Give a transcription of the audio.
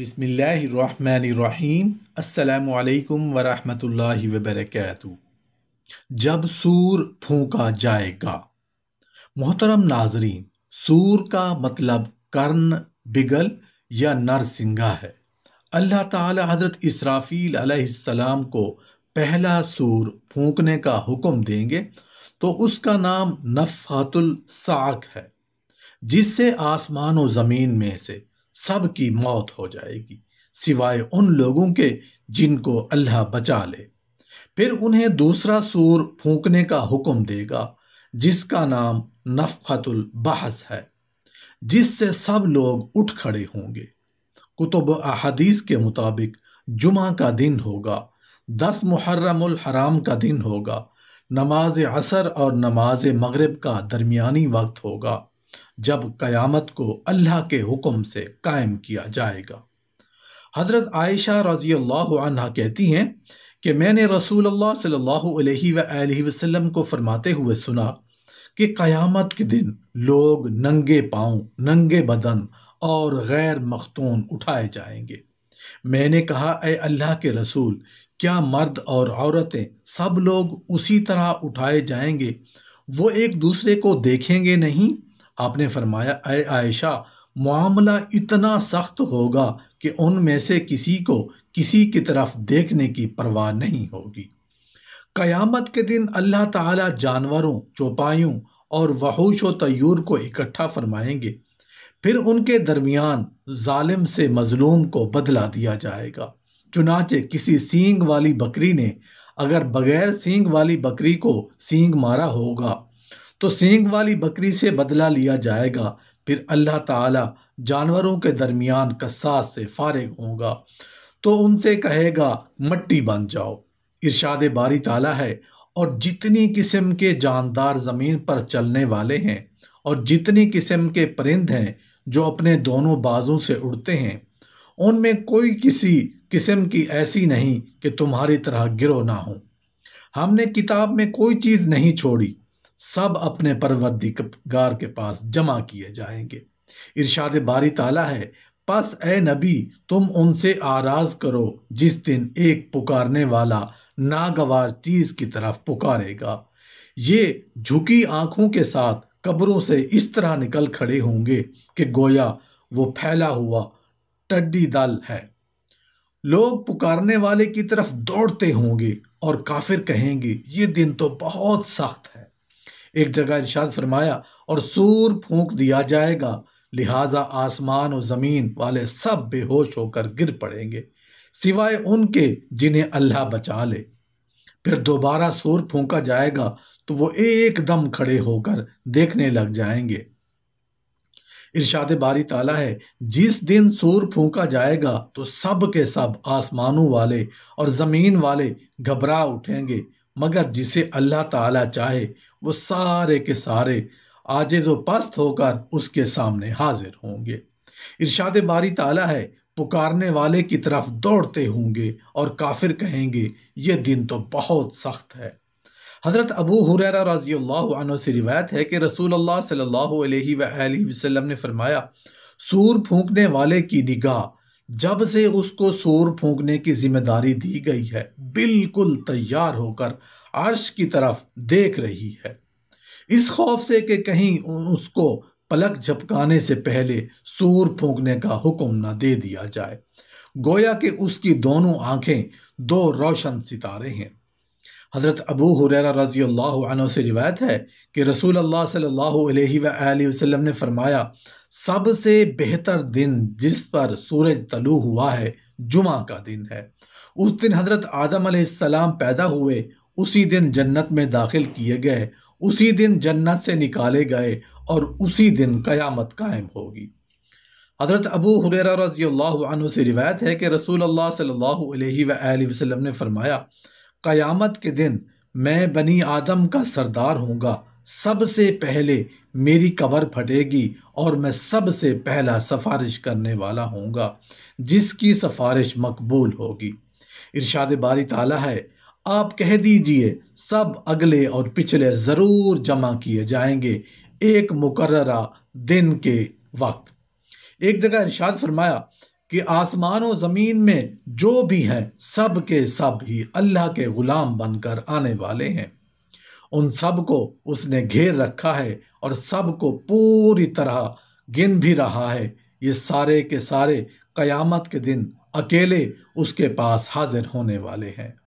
बिसमीम् अल्लाम वरहमल वबरक जब सूर फूका जाएगा मोहतरम नाजरीन सूर का मतलब कर्न बिगल या नरसिंगा है अल्लाह ताला हज़रत इसराफील अलैहिस्सलाम को पहला सूर फूकने का हुक्म देंगे तो उसका नाम नफ़ातुल साक है जिससे आसमान और ज़मीन में से सबकी मौत हो जाएगी सिवाय उन लोगों के जिनको अल्लाह बचा ले फिर उन्हें दूसरा सूर फूंकने का हुक्म देगा जिसका नाम नफहतुल बहस है जिससे सब लोग उठ खड़े होंगे कुतुब अहदीस के मुताबिक जुमा का दिन होगा दस मुहर्रमुल हराम का दिन होगा नमाज असर और नमाज मगरब का दरमियानी वक्त होगा जब कयामत को अल्लाह के हुक्म से कायम किया जाएगा हज़रत आयशा रजी अल्लाह कहती हैं कि मैंने रसूल अल्लाह सल्लल्लाहु अलैहि वसल्लम को फरमाते हुए सुना कि क़यामत के दिन लोग नंगे पांव, नंगे बदन और गैर मखतून उठाए जाएंगे मैंने कहा अल्लाह के रसूल क्या मर्द और औरतें सब लोग उसी तरह उठाए जाएंगे वो एक दूसरे को देखेंगे नहीं आपने फरमाया अय आयशा मामला इतना सख्त होगा कि उनमें से किसी को किसी की तरफ देखने की परवाह नहीं होगी क़यामत के दिन अल्लाह ताला जानवरों चौपाइयों और वहूश व तयूर को इकट्ठा फरमाएंगे फिर उनके दरमियान जालिम से मजलूम को बदला दिया जाएगा चुनाचे किसी सींग वाली बकरी ने अगर बगैर सींग वाली बकरी को सींग मारा होगा तो सींग वाली बकरी से बदला लिया जाएगा फिर अल्लाह ताला जानवरों के दरमियान कस्सा से फारग होगा तो उनसे कहेगा मट्टी बन जाओ इरशाद बारी ताला है और जितनी किस्म के जानदार ज़मीन पर चलने वाले हैं और जितनी किस्म के परिंद हैं जो अपने दोनों बाजों से उड़ते हैं उनमें कोई किसी किस्म की ऐसी नहीं कि तुम्हारी तरह गिरो ना हो हमने किताब में कोई चीज़ नहीं छोड़ी सब अपने परवदिगार के पास जमा किए जाएंगे इरशाद बारी ताला है पस ए नबी तुम उनसे आराज करो जिस दिन एक पुकारने वाला नागवार चीज की तरफ पुकारेगा ये झुकी आंखों के साथ कब्रों से इस तरह निकल खड़े होंगे कि गोया वो फैला हुआ टड्डी दल है लोग पुकारने वाले की तरफ दौड़ते होंगे और काफिर कहेंगे ये दिन तो बहुत सख्त है एक जगह इरशाद फरमाया और सूर फूंक दिया जाएगा लिहाजा आसमान और ज़मीन वाले सब बेहोश होकर गिर पड़ेंगे सिवाय उनके जिन्हें अल्लाह बचा ले फिर दोबारा सूर फूंका जाएगा तो वो एकदम खड़े होकर देखने लग जाएंगे इरशाद बारी ताला है जिस दिन सूर फूंका जाएगा तो सब के सब आसमानों वाले और ज़मीन वाले घबरा उठेंगे मगर जिसे अल्लाह ताला चाहे वो सारे के सारे आजिज़ पस्त होकर उसके सामने हाजिर होंगे इर्शाद बारी ताला है पुकारने वाले की तरफ दौड़ते होंगे और काफिर कहेंगे ये दिन तो बहुत सख्त है हज़रत अबू हुरैरा रजी से रिवायत है कि रसूल अल्लाह सल्लल्लाहु अलैहि वसल्लम ने फरमाया सूर फूंकने वाले की निगाह जब से उसको सूर फूंकने की जिम्मेदारी दी गई है बिल्कुल तैयार होकर अर्श की तरफ देख रही है इस खौफ से कि कहीं उसको पलक झपकाने से पहले सूर फूंकने का हुक्म न दे दिया जाए गोया कि उसकी दोनों आंखें दो रोशन सितारे हैं हज़रत अबू हुरैरा रज़ी अल्लाह से रिवायत है कि रसूल अल्लाह सल्लल्लाहु अलैहि वसल्लम ने फरमाया सबसे बेहतर दिन जिस पर सूरज तलु हुआ है जुमा का दिन है उस दिन हज़रत आदम सलाम पैदा हुए उसी दिन जन्नत में दाखिल किए गए उसी दिन जन्नत से निकाले गए और उसी दिन क़यामत कायम होगी हज़रत अबू हुरैरा रज़ी अल्लाह से रिवायत है कि रसूल अल्लाह सल्लल्लाहु अलैहि वसल्लम ने फरमाया क़यामत के दिन मैं बनी आदम का सरदार होऊंगा सबसे पहले मेरी कबर फटेगी और मैं सबसे पहला सफारिश करने वाला होऊंगा जिसकी सफारिश मकबूल होगी इरशाद बारी ताला है आप कह दीजिए सब अगले और पिछले ज़रूर जमा किए जाएंगे एक मुकर्रा दिन के वक्त एक जगह इरशाद फरमाया कि आसमान और ज़मीन में जो भी हैं सब के सब ही अल्लाह के ग़ुलाम बनकर आने वाले हैं उन सब को उसने घेर रखा है और सब को पूरी तरह गिन भी रहा है ये सारे के सारे क़यामत के दिन अकेले उसके पास हाजिर होने वाले हैं